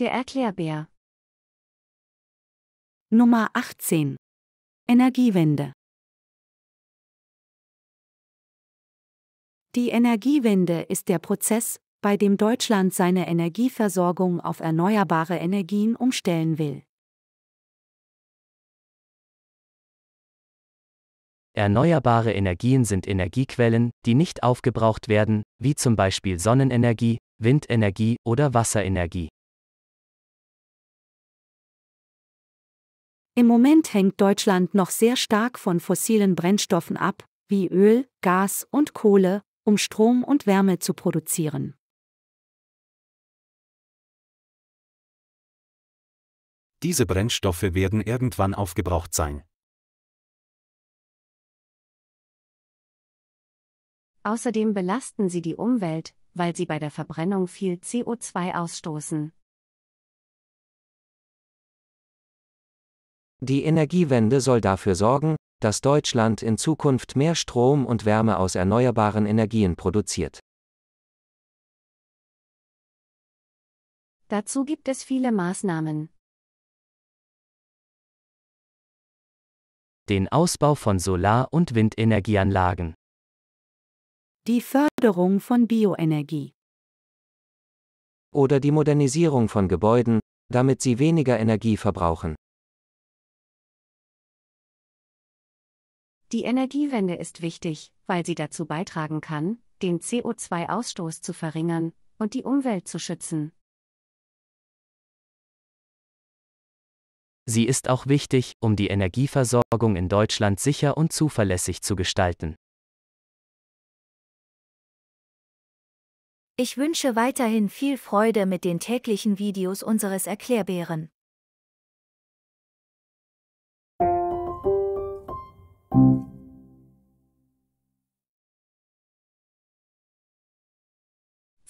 Der Erklärbär. Nummer 18. Energiewende. Die Energiewende ist der Prozess, bei dem Deutschland seine Energieversorgung auf erneuerbare Energien umstellen will. Erneuerbare Energien sind Energiequellen, die nicht aufgebraucht werden, wie zum Beispiel Sonnenenergie, Windenergie oder Wasserenergie. Im Moment hängt Deutschland noch sehr stark von fossilen Brennstoffen ab, wie Öl, Gas und Kohle, um Strom und Wärme zu produzieren. Diese Brennstoffe werden irgendwann aufgebraucht sein. Außerdem belasten sie die Umwelt, weil sie bei der Verbrennung viel CO2 ausstoßen. Die Energiewende soll dafür sorgen, dass Deutschland in Zukunft mehr Strom und Wärme aus erneuerbaren Energien produziert. Dazu gibt es viele Maßnahmen. Den Ausbau von Solar- und Windenergieanlagen. Die Förderung von Bioenergie. Oder die Modernisierung von Gebäuden, damit sie weniger Energie verbrauchen. Die Energiewende ist wichtig, weil sie dazu beitragen kann, den CO2-Ausstoß zu verringern und die Umwelt zu schützen. Sie ist auch wichtig, um die Energieversorgung in Deutschland sicher und zuverlässig zu gestalten. Ich wünsche weiterhin viel Freude mit den täglichen Videos unseres Erklärbären.